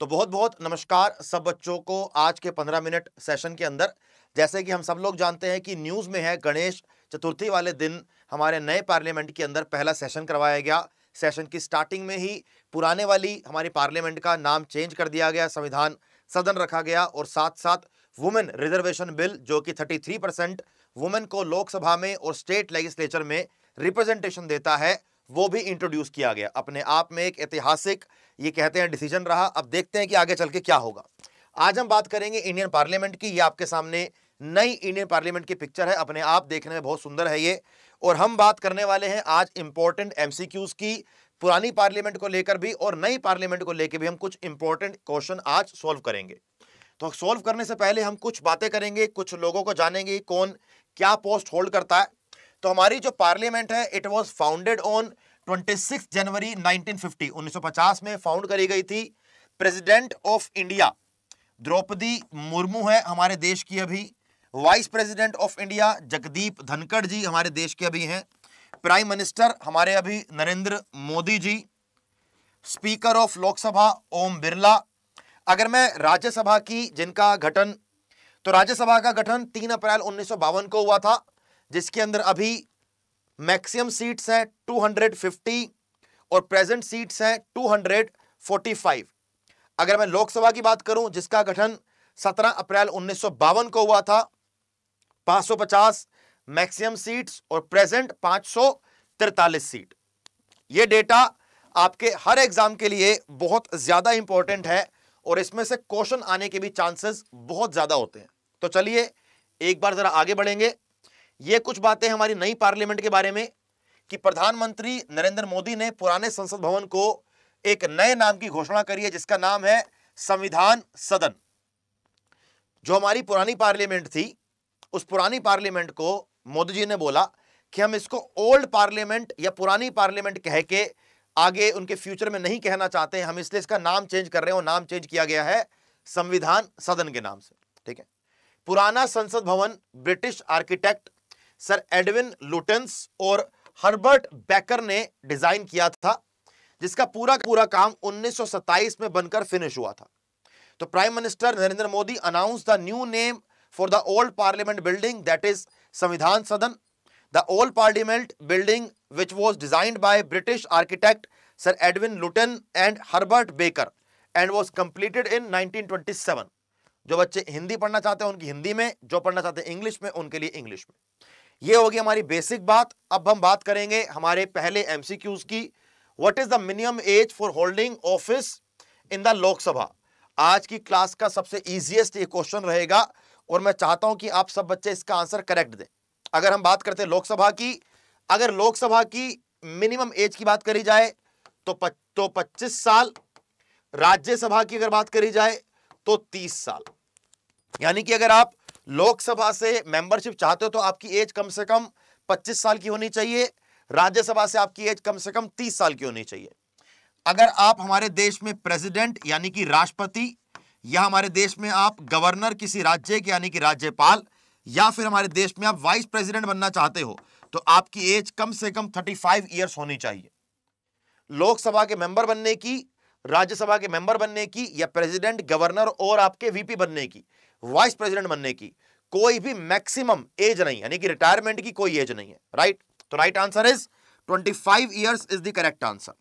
तो बहुत बहुत नमस्कार सब बच्चों को आज के पंद्रह मिनट सेशन के अंदर जैसे कि हम सब लोग जानते हैं कि न्यूज़ में है गणेश चतुर्थी वाले दिन हमारे नए पार्लियामेंट के अंदर पहला सेशन करवाया गया सेशन की स्टार्टिंग में ही पुराने वाली हमारी पार्लियामेंट का नाम चेंज कर दिया गया संविधान सदन रखा गया और साथ साथ वुमेन रिजर्वेशन बिल जो कि थ्री परसेंट वुमेन को लोकसभा में और स्टेट लेजिस्लेचर में रिप्रेजेंटेशन देता है वो भी इंट्रोड्यूस किया गया अपने आप में एक ऐतिहासिक ये कहते हैं डिसीजन रहा अब देखते हैं कि आगे चल के क्या होगा आज हम बात करेंगे इंडियन पार्लियामेंट की ये आपके सामने नई इंडियन पार्लियामेंट की पिक्चर है अपने आप देखने में बहुत सुंदर है ये और हम बात करने वाले हैं आज इंपॉर्टेंट एमसीक्यूज की पुरानी पार्लियामेंट को लेकर भी और नई पार्लियामेंट को लेकर भी हम कुछ इंपॉर्टेंट क्वेश्चन आज सॉल्व करेंगे तो सॉल्व करने से पहले हम कुछ बातें करेंगे कुछ लोगों को जानेंगे कौन क्या पोस्ट होल्ड करता है तो हमारी जो पार्लियामेंट है it was founded on six January 1950 1950 में फाउंड करी गई थी president of India Draupadi Murmu है हमारे देश की अभी vice president of India Jagdeep Dhankhar ji हमारे देश के अभी हैं प्राइम मिनिस्टर हमारे अभी नरेंद्र मोदी जी स्पीकर ऑफ लोकसभा ओम बिरला अगर मैं राज्यसभा की जिनका गठन तो राज्यसभा का गठन तीन अप्रैल उन्नीस को हुआ था जिसके अंदर अभी मैक्सिमम सीट्स हैं 250 और प्रेजेंट सीट्स हैं 245 अगर मैं लोकसभा की बात करूं जिसका गठन 17 अप्रैल उन्नीस को हुआ था 550 मैक्सिमम सीट्स और प्रेजेंट 543 सीट ये डेटा आपके हर एग्जाम के लिए बहुत ज़्यादा इंपॉर्टेंट है और इसमें से क्वेश्चन आने के भी चांसेस बहुत ज़्यादा होते हैं तो चलिए एक बार ज़रा आगे बढ़ेंगे ये कुछ बातें हमारी नई पार्लियामेंट के बारे में कि प्रधानमंत्री नरेंद्र मोदी ने पुराने संसद भवन को एक नए नाम की घोषणा करी है जिसका नाम है संविधान सदन जो हमारी पुरानी पार्लियामेंट थी उस पुरानी पार्लियामेंट को मोदी जी ने बोला कि हम इसको ओल्ड पार्लियामेंट या पुरानी पार्लियामेंट कह के आगे उनके फ्यूचर में नहीं कहना चाहते हम इसलिए इसका नाम चेंज कर रहे हैं और नाम चेंज किया गया है संविधान सदन के नाम से ठीक है पुराना संसद भवन British architect sir Edwin Lutyens और हर्बर्ट बैकर ने डिजाइन किया था जिसका पूरा पूरा काम 1927 में बनकर फिनिश हुआ था तो prime minister Narendra Modi announce the new name for the old parliament building that is Samvidhan Sadan the old parliament building which was designed by British architect sir Edwin Lutyens and Herbert Baker and was completed in 1927 जो बच्चे हिंदी पढ़ना चाहते हैं उनकी हिंदी में जो पढ़ना चाहते हैं इंग्लिश में उनके लिए इंग्लिश में ये होगी हमारी बेसिक बात अब हम बात करेंगे हमारे पहले एमसीक्यूज की what is the minimum age for holding office in the Lok Sabha आज की क्लास का सबसे ईजिएस्ट ये क्वेश्चन रहेगा और मैं चाहता हूं कि आप सब बच्चे इसका आंसर करेक्ट दें अगर हम बात करते हैं लोकसभा की अगर लोकसभा की मिनिमम एज की बात करी जाए तो प, तो 25 साल राज्यसभा की अगर बात करी जाए तो 30 साल यानी कि अगर आप लोकसभा से मेंबरशिप चाहते हो तो आपकी एज कम से कम 25 साल की होनी चाहिए राज्यसभा से आपकी एज कम से कम 30 साल की होनी चाहिए अगर आप हमारे देश में प्रेसिडेंट यानी कि राष्ट्रपति या हमारे देश में आप गवर्नर किसी राज्य के यानी कि राज्यपाल या फिर हमारे देश में आप वाइस प्रेसिडेंट बनना चाहते हो तो आपकी एज कम से कम 35 ईयर्स होनी चाहिए लोकसभा के मेंबर बनने की राज्यसभा के मेंबर बनने की या प्रेसिडेंट गवर्नर और आपके वीपी बनने की वाइस प्रेसिडेंट बनने की कोई भी मैक्सिमम एज नहीं यानी कि रिटायरमेंट की कोई एज नहीं है राइट तो right answer is 25 five years is the correct answer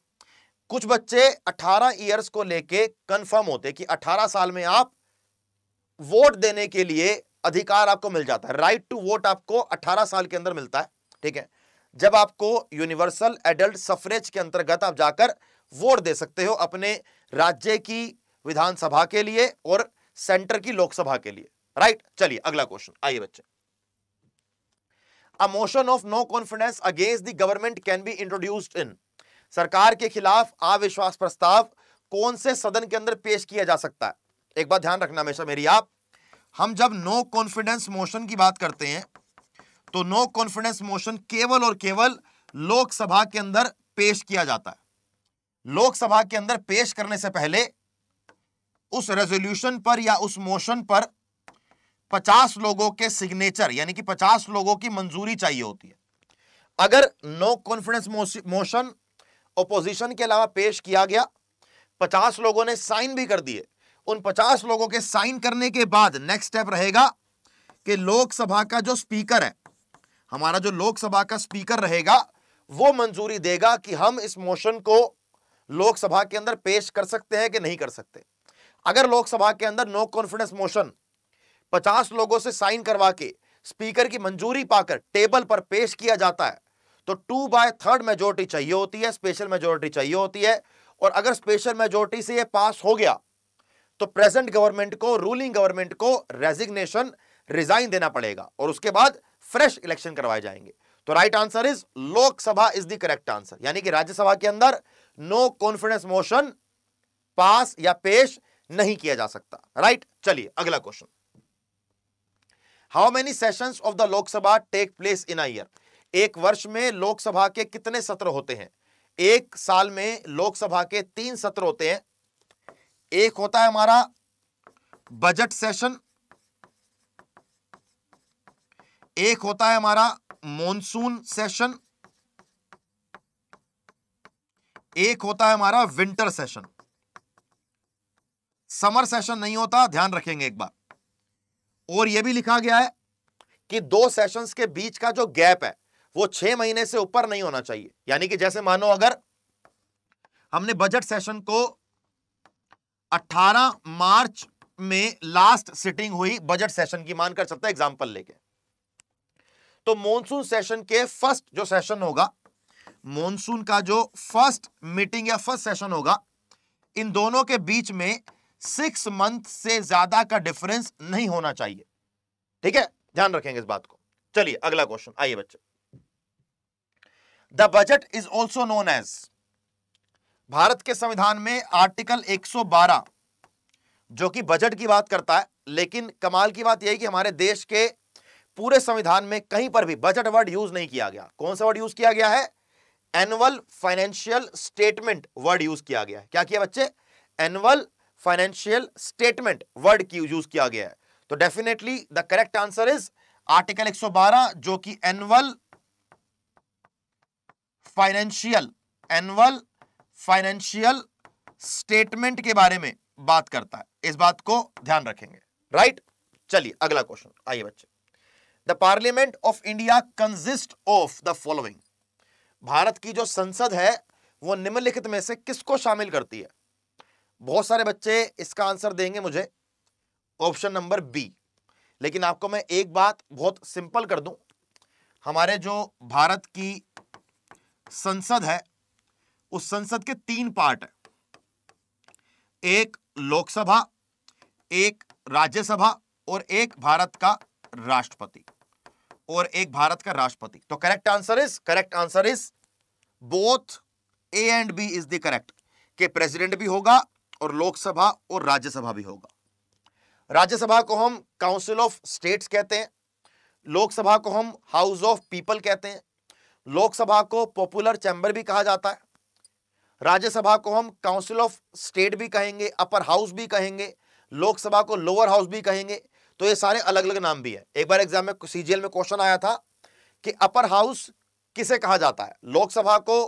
कुछ बच्चे 18 ईयर्स को लेके कंफर्म होते कि 18 साल में आप वोट देने के लिए अधिकार आपको मिल जाता है राइट टू वोट आपको 18 साल के अंदर मिलता है ठीक है जब आपको यूनिवर्सल एडल्ट सफरेज के अंतर्गत आप जाकर वोट दे सकते हो अपने राज्य की विधानसभा के लिए और सेंटर की लोकसभा के लिए राइट चलिए अगला क्वेश्चन आइए बच्चे motion of no confidence against the government can be introduced in सरकार के खिलाफ अविश्वास प्रस्ताव कौन से सदन के अंदर पेश किया जा सकता है एक बात ध्यान रखना हमेशा मेरी आप हम जब नो कॉन्फिडेंस मोशन की बात करते हैं तो नो कॉन्फिडेंस मोशन केवल और केवल लोकसभा के अंदर पेश किया जाता है लोकसभा के अंदर पेश करने से पहले उस रेजोल्यूशन पर या उस मोशन पर 50 लोगों के सिग्नेचर यानी कि 50 लोगों की मंजूरी चाहिए होती है अगर नो कॉन्फिडेंस मोशन ओपोजिशन के अलावा पेश किया गया 50 लोगों ने साइन भी कर दिए उन 50 लोगों के साइन करने के बाद नेक्स्ट स्टेप रहेगा कि लोकसभा का जो स्पीकर है हमारा जो लोकसभा का स्पीकर रहेगा वो मंजूरी देगा कि हम इस मोशन को लोकसभा के अंदर पेश कर सकते हैं कि नहीं कर सकते अगर लोकसभा के अंदर नो कॉन्फिडेंस मोशन पचास लोगों से साइन करवा के स्पीकर की मंजूरी पाकर टेबल पर पेश किया जाता है तो टू बाय थर्ड मेजोरिटी चाहिए होती है स्पेशल मेजोरिटी चाहिए होती है और अगर स्पेशल मेजोरिटी से यह पास हो गया तो प्रेजेंट गवर्नमेंट को रूलिंग गवर्नमेंट को रेजिग्नेशन रिजाइन देना पड़ेगा और उसके बाद फ्रेश इलेक्शन करवाए जाएंगे तो right answer is Lok Sabha is the correct answer यानी कि राज्यसभा के अंदर नो कॉन्फिडेंस मोशन पास या पेश नहीं किया जा सकता राइट चलिए अगला question how many session of the Lok Sabha take place in a year एक वर्ष में लोकसभा के कितने सत्र होते हैं एक साल में लोकसभा के तीन सत्र होते हैं एक होता है हमारा बजट सेशन एक होता है हमारा मॉनसून सेशन एक होता है हमारा विंटर सेशन समर सेशन नहीं होता ध्यान रखेंगे एक बार और यह भी लिखा गया है कि दो सेशंस के बीच का जो गैप है वो छह महीने से ऊपर नहीं होना चाहिए यानी कि जैसे मानो अगर हमने बजट सेशन को 18 मार्च में लास्ट सिटिंग हुई बजट सेशन की मान कर सकते हैं एग्जाम्पल लेके तो मॉनसून सेशन के फर्स्ट जो सेशन होगा मॉनसून का जो फर्स्ट मीटिंग या फर्स्ट सेशन होगा इन दोनों के बीच में सिक्स मंथ से ज्यादा का डिफरेंस नहीं होना चाहिए ठीक है ध्यान रखेंगे इस बात को चलिए अगला क्वेश्चन आइए बच्चे the budget is also known as Bharat के संविधान में आर्टिकल 112 जो कि बजट की बात करता है लेकिन कमाल की बात यह कि हमारे देश के पूरे संविधान में कहीं पर भी बजट वर्ड यूज नहीं किया गया कौन सा वर्ड यूज किया गया है annual financial statement word use किया गया है क्या किया बच्चे एनुअल फाइनेंशियल स्टेटमेंट वर्ड की यूज किया गया है तो definitely the correct answer is article 112 जो कि annual financial annual financial statement के बारे में बात करता है इस बात को ध्यान रखेंगे राइट चलिए अगला क्वेश्चन आइए बच्चे the parliament of India consist of the following Bharat की जो संसद है वो निम्नलिखित में से किसको शामिल करती है बहुत सारे बच्चे इसका आंसर देंगे मुझे ऑप्शन नंबर बी लेकिन आपको मैं एक बात बहुत सिंपल कर दूं हमारे जो भारत की संसद है उस संसद के तीन पार्ट है एक लोकसभा एक राज्यसभा और एक भारत का राष्ट्रपति और एक भारत का राष्ट्रपति तो correct answer is correct answer is both A and B is the correct के प्रेसिडेंट भी होगा और लोकसभा और राज्यसभा भी होगा राज्यसभा को हम काउंसिल ऑफ स्टेट्स कहते हैं लोकसभा को हम हाउस ऑफ पीपल कहते हैं लोकसभा को पॉपुलर चैम्बर भी कहा जाता है राज्यसभा को हम काउंसिल ऑफ स्टेट भी कहेंगे अपर हाउस भी कहेंगे लोकसभा को लोअर हाउस भी कहेंगे तो ये सारे अलग अलग नाम भी है एक बार एग्जाम में सीजीएल में क्वेश्चन आया था कि अपर हाउस किसे कहा जाता है लोकसभा को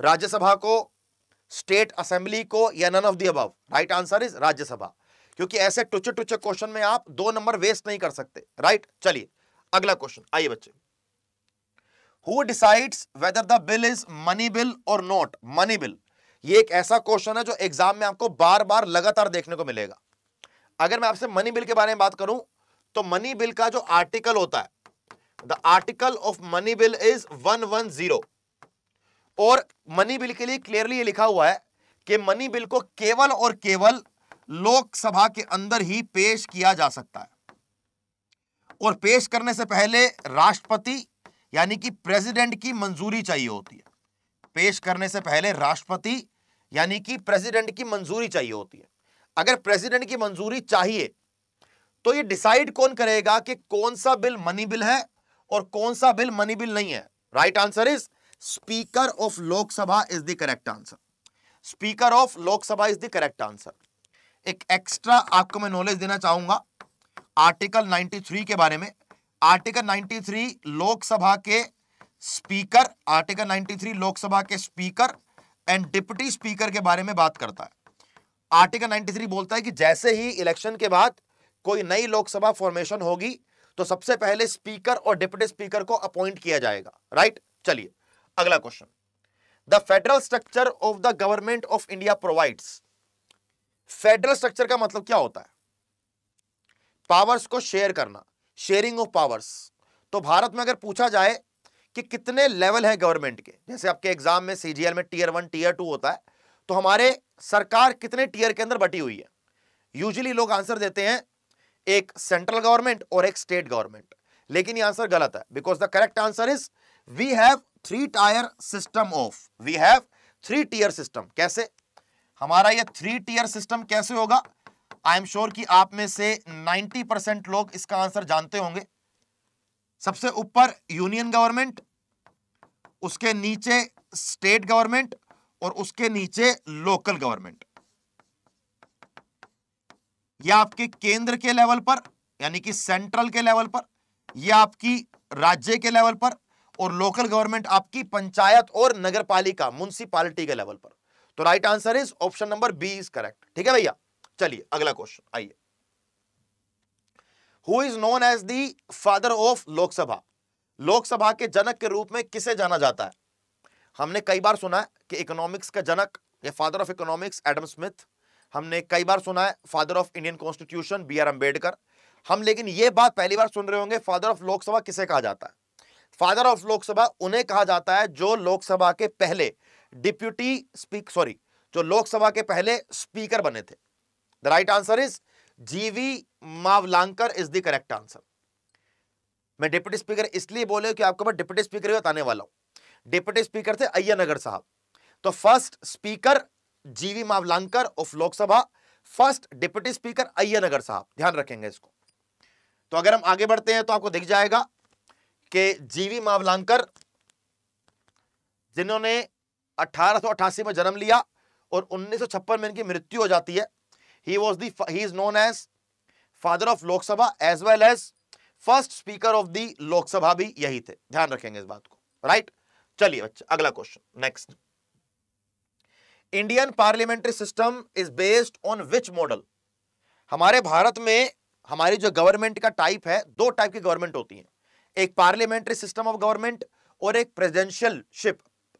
राज्यसभा को स्टेट असेंबली को या none of the above right answer is Rajya Sabha क्योंकि ऐसे टुचे टुचे क्वेश्चन में आप दो नंबर वेस्ट नहीं कर सकते राइट चलिए अगला क्वेश्चन आइए बच्चे who decides whether the bill is money bill और नॉट मनी बिल ये एक ऐसा क्वेश्चन है जो एग्जाम में आपको बार बार लगातार देखने को मिलेगा अगर मैं आपसे मनी बिल के बारे में बात करूं तो मनी बिल का जो आर्टिकल होता है the article of money bill is one one zero और मनी बिल के लिए क्लियरली ये लिखा हुआ है कि मनी बिल को केवल और केवल लोकसभा के अंदर ही पेश किया जा सकता है और पेश करने से पहले राष्ट्रपति यानी कि प्रेसिडेंट की मंजूरी चाहिए होती है पेश करने से पहले राष्ट्रपति यानी कि प्रेसिडेंट की मंजूरी चाहिए होती है अगर प्रेसिडेंट की मंजूरी चाहिए तो ये डिसाइड कौन करेगा कि कौन सा बिल मनी बिल है और कौन सा बिल मनी बिल नहीं है right answer is speaker of Lok Sabha is the correct answer speaker of Lok Sabha is the correct answer एक एक्स्ट्रा आपको मैं नॉलेज देना चाहूंगा आर्टिकल 93 के बारे में आर्टिकल 93 लोकसभा के स्पीकर आर्टिकल 93 लोकसभा के स्पीकर एंड डिप्टी स्पीकर के बारे में बात करता है आर्टिकल 93 बोलता है कि जैसे ही इलेक्शन के बाद कोई नई लोकसभा फॉर्मेशन होगी तो सबसे पहले स्पीकर और डिप्टी स्पीकर को अपॉइंट किया जाएगा राइट चलिए अगला question the federal structure of the government of India provides federal structure का मतलब क्या होता है पावर्स को शेयर करना शेयरिंग ऑफ पावर्स तो भारत में अगर पूछा जाए कि कितने लेवल है गवर्नमेंट के जैसे आपके एग्जाम में सीजीएल में टीयर वन टीयर टू होता है तो हमारे सरकार कितने टीयर के अंदर बटी हुई है यूजली लोग आंसर देते हैं एक सेंट्रल गवर्नमेंट और एक स्टेट गवर्नमेंट लेकिन ये आंसर गलत है because the correct answer is we have three tier system of we have three tier system कैसे हमारा ये थ्री टीयर सिस्टम कैसे होगा आई एम श्योर कि आप में से 90 परसेंट लोग इसका आंसर जानते होंगे सबसे ऊपर यूनियन गवर्नमेंट उसके नीचे स्टेट गवर्नमेंट और उसके नीचे लोकल गवर्नमेंट यह आपके केंद्र के लेवल पर यानी कि सेंट्रल के लेवल पर यह आपकी राज्य के लेवल पर और लोकल गवर्नमेंट आपकी पंचायत और नगर पालिका म्यूनसिपालिटी के लेवल पर तो right answer is option number B is correct ठीक है भैया चलिए अगला क्वेश्चन आइए who is known as the father of Lok Sabha Lok Sabha के जनक के रूप में किसे जाना जाता है हमने कई बार सुना है कि इकोनॉमिक्स का जनक या father of economics Adam Smith हमने कई बार सुना है father of Indian constitution B R Ambedkar हम लेकिन ये बात पहली बार सुन रहे होंगे फादर ऑफ लोकसभा किसे कहा जाता है फादर ऑफ लोकसभा उन्हें कहा जाता है जो लोकसभा के पहले डिप्यूटी स्पीक सॉरी जो लोकसभा के पहले स्पीकर बने थे the right answer is G V Mavalankar is the correct answer मैं डिप्यूटी स्पीकर इसलिए बोले कि आपको मैं डिप्यूटी स्पीकर ही बताने वाला हूं डिप्यूटी स्पीकर थे अय्यानगर साहब तो first speaker G V Mavalankar of Lok Sabha first deputy speaker Ayyangar साहब ध्यान रखेंगे इसको तो अगर हम आगे बढ़ते हैं तो आपको दिख जाएगा के जीवी मावलांकर जिन्होंने अठारह में जन्म लिया और 1956 में इनकी मृत्यु हो जाती है he was the he is known as father of Lok Sabha as well as first speaker of the Lok Sabha भी यही थे ध्यान रखेंगे इस बात को राइट चलिए बच्चे अगला question next Indian parliamentary system is based on which model हमारे भारत में हमारी जो गवर्नमेंट का टाइप है दो टाइप की गवर्नमेंट होती है एक पार्लियामेंट्री सिस्टम ऑफ गवर्नमेंट और एक प्रेजिडेंशियलशिप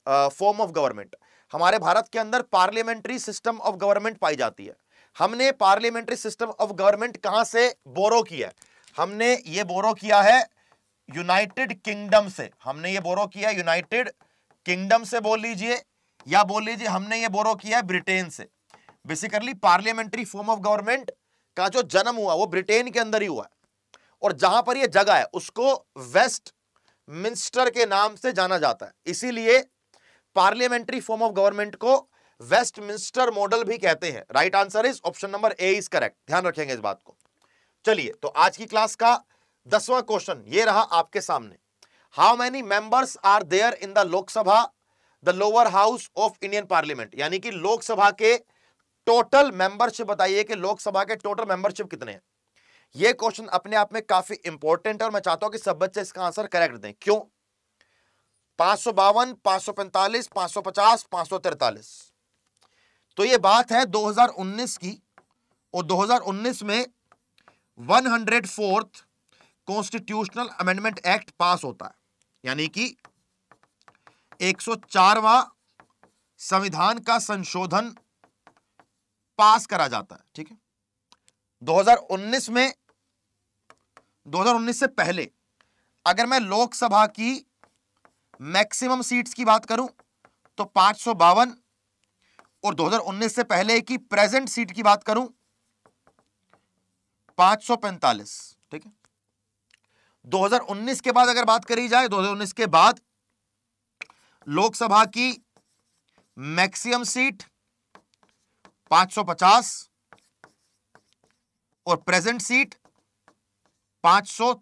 फॉर्म ऑफ गवर्नमेंट हमारे भारत के अंदर पार्लियामेंट्री सिस्टम ऑफ गवर्नमेंट पाई जाती है हमने पार्लियामेंट्री सिस्टम ऑफ गवर्नमेंट कहां से बोरो किया है हमने ये बोरो किया है यूनाइटेड किंगडम से हमने ये बोरो किया यूनाइटेड किंगडम से बोल लीजिए या बोल लीजिए हमने ये बोरो किया है ब्रिटेन से basically parliamentary form of government का जो जन्म हुआ वो ब्रिटेन के अंदर ही हुआ है और जहां पर यह जगह है उसको वेस्ट मिंस्टर के नाम से जाना जाता है इसीलिए पार्लियामेंट्री फॉर्म ऑफ गवर्नमेंट को वेस्ट मिंस्टर मॉडल भी कहते हैं right answer is option number A is correct ध्यान रखेंगे इस बात को चलिए तो आज की क्लास का दसवां क्वेश्चन ये रहा आपके सामने how many members are there in the Lok Sabha the lower house of Indian parliament यानी कि लोकसभा के टोटल मेंबरशिप बताइए कि लोकसभा के टोटल मेंबरशिप कितने हैं ये क्वेश्चन अपने आप में काफी इंपॉर्टेंट है और मैं चाहता हूं कि सब बच्चे इसका आंसर करेक्ट दें क्यों पांच सौ बावन पांच सौ पैंतालीस पांच सौ पचास पांच सौ तो ये बात है 2019 की और 2019 में one hundred fourth constitutional amendment act pass होता है यानी कि 104वां संविधान का संशोधन पास करा जाता है ठीक है 2019 में 2019 से पहले अगर मैं लोकसभा की मैक्सिमम सीट्स की बात करूं तो पांच और 2019 से पहले की प्रेजेंट सीट की बात करूं 545 ठीक है 2019 के बाद अगर बात करी जाए 2019 के बाद लोकसभा की मैक्सिमम सीट 550 और प्रेजेंट सीट पांच सौ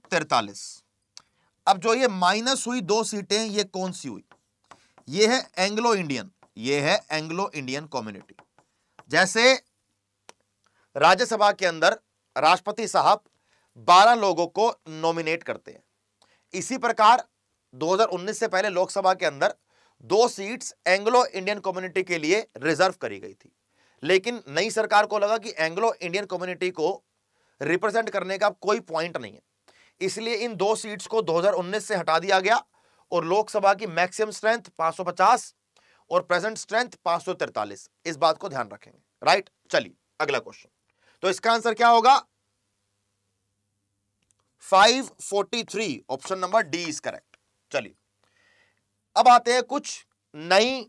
अब जो ये माइनस हुई दो सीटें ये कौन सी हुई ये है एंग्लो इंडियन ये है एंग्लो इंडियन कम्युनिटी जैसे राज्यसभा के अंदर राष्ट्रपति साहब 12 लोगों को नॉमिनेट करते हैं इसी प्रकार 2019 से पहले लोकसभा के अंदर दो सीट्स एंग्लो इंडियन कम्युनिटी के लिए रिजर्व करी गई थी लेकिन नई सरकार को लगा कि एंग्लो इंडियन कम्युनिटी को रिप्रेजेंट करने का कोई पॉइंट नहीं है इसलिए इन दो सीट्स को 2019 से हटा दिया गया और लोकसभा की मैक्सिमम स्ट्रेंथ 550 और प्रेजेंट स्ट्रेंथ पांच इस बात को ध्यान रखेंगे राइट चलिए अगला क्वेश्चन तो इसका आंसर क्या होगा 543 option number D is correct चलिए अब आते हैं कुछ नई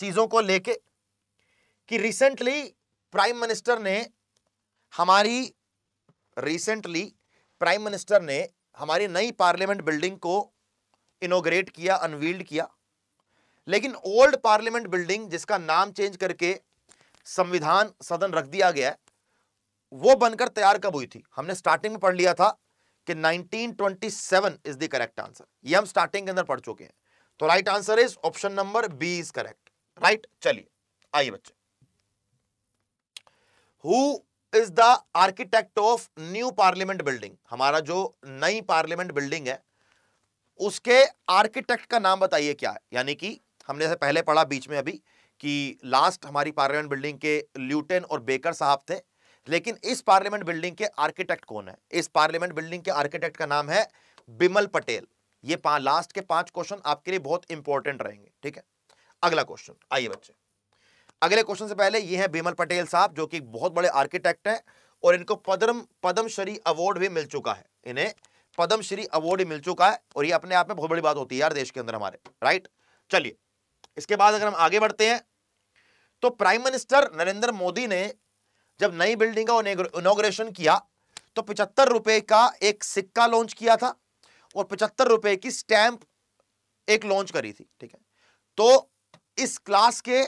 चीजों को लेके कि रिसेंटली प्राइम मिनिस्टर ने हमारी रिसेंटली प्राइम मिनिस्टर ने हमारी नई पार्लियामेंट बिल्डिंग को इनोग्रेट किया अनवील्ड किया लेकिन ओल्ड पार्लियामेंट बिल्डिंग जिसका नाम चेंज करके संविधान सदन रख दिया गया है वो बनकर तैयार कब हुई थी हमने स्टार्टिंग में पढ़ लिया था कि 1927 इज द करेक्ट आंसर ये हम स्टार्टिंग के अंदर पढ़ चुके हैं तो right answer is option number B is correct right चलिए आइए बच्चे who is the architect of new parliament building हमारा जो नई पार्लियामेंट बिल्डिंग है उसके आर्किटेक्ट का नाम बताइए क्या है यानी कि हमने से पहले पढ़ा बीच में अभी कि लास्ट हमारी पार्लियामेंट बिल्डिंग के ल्यूटेन और बेकर साहब थे लेकिन इस पार्लियामेंट बिल्डिंग के आर्किटेक्ट कौन है इस पार्लियामेंट बिल्डिंग के आर्किटेक्ट का नाम है बिमल पटेल ये लास्ट के पांच क्वेश्चन आपके लिए बहुत इंपॉर्टेंट रहेंगे ठीक है अगला क्वेश्चन आइए बच्चे अगले क्वेश्चन से पहले ये है बेमल पटेल साहब जो कि बहुत बड़े आर्किटेक्ट हैं और इनको पदम पद्मश्री अवार्ड भी मिल चुका है इन्हें पद्मश्री अवार्ड मिल चुका है और ये अपने आप में बहुत बड़ी बात होती है यार देश के अंदर हमारे राइट चलिए इसके बाद अगर हम आगे बढ़ते हैं तो प्राइम मिनिस्टर नरेंद्र मोदी ने जब नई बिल्डिंग का इनोग्रेशन किया तो पिचहत्तर रुपए का एक सिक्का लॉन्च किया था और पिचहत्तर रुपए की स्टैंप एक लॉन्च करी थी ठीक है तो इस क्लास के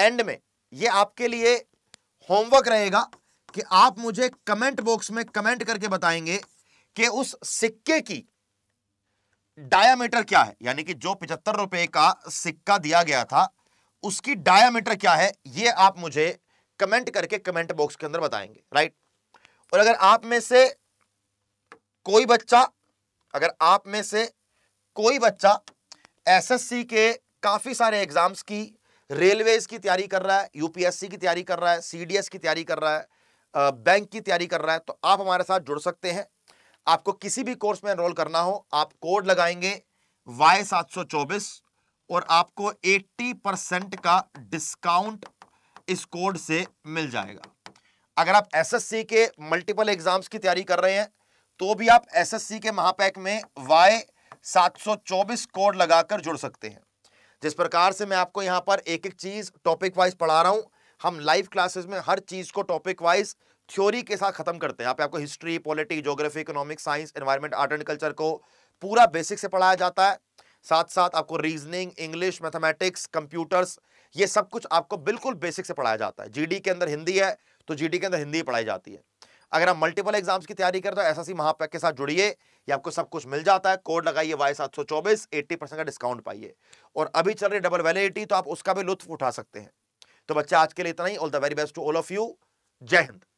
एंड में ये आपके लिए होमवर्क रहेगा कि आप मुझे कमेंट बॉक्स में कमेंट करके बताएंगे कि उस सिक्के की डायामीटर क्या है यानी कि जो पिछहत्तर रुपए का सिक्का दिया गया था उसकी डायामीटर क्या है ये आप मुझे कमेंट करके कमेंट बॉक्स के अंदर बताएंगे राइट और अगर आप में से कोई बच्चा अगर आप में से कोई बच्चा एसएससी के काफ़ी सारे एग्जाम्स की रेलवेज की तैयारी कर रहा है यूपीएससी की तैयारी कर रहा है सीडीएस की तैयारी कर रहा है बैंक की तैयारी कर रहा है तो आप हमारे साथ जुड़ सकते हैं आपको किसी भी कोर्स में एनरोल करना हो आप कोड लगाएंगे वाई सात सौ चौबीस और आपको 80 परसेंट का डिस्काउंट इस कोड से मिल जाएगा अगर आप एसएससी के मल्टीपल एग्जाम्स की तैयारी कर रहे हैं तो भी आप एसएससी के महापैक में वाई चौबीस कोड लगाकर जुड़ सकते हैं जिस प्रकार से मैं आपको यहाँ पर एक एक चीज़ टॉपिक वाइज पढ़ा रहा हूँ हम लाइव क्लासेस में हर चीज़ को टॉपिक वाइज थ्योरी के साथ खत्म करते हैं पे आपको history politics geography economic science environment art and culture को पूरा बेसिक से पढ़ाया जाता है साथ साथ आपको रीजनिंग इंग्लिश मैथमेटिक्स कंप्यूटर्स ये सब कुछ आपको बिल्कुल बेसिक से पढ़ाया जाता है जीडी के अंदर हिंदी है तो जीडी के अंदर हिंदी पढ़ाई जाती है अगर आप मल्टीपल एग्जाम्स की तैयारी करते हो एस एस महापैक के साथ जुड़िए ये आपको सब कुछ मिल जाता है कोड लगाइए वाई सात सौ चौबीस एट्टी परसेंट का डिस्काउंट पाइए और अभी चल रही डबल वैलिडिटी तो आप उसका भी लुत्फ उठा सकते हैं तो बच्चे आज के लिए इतना ही all the very best to all of you जय हिंद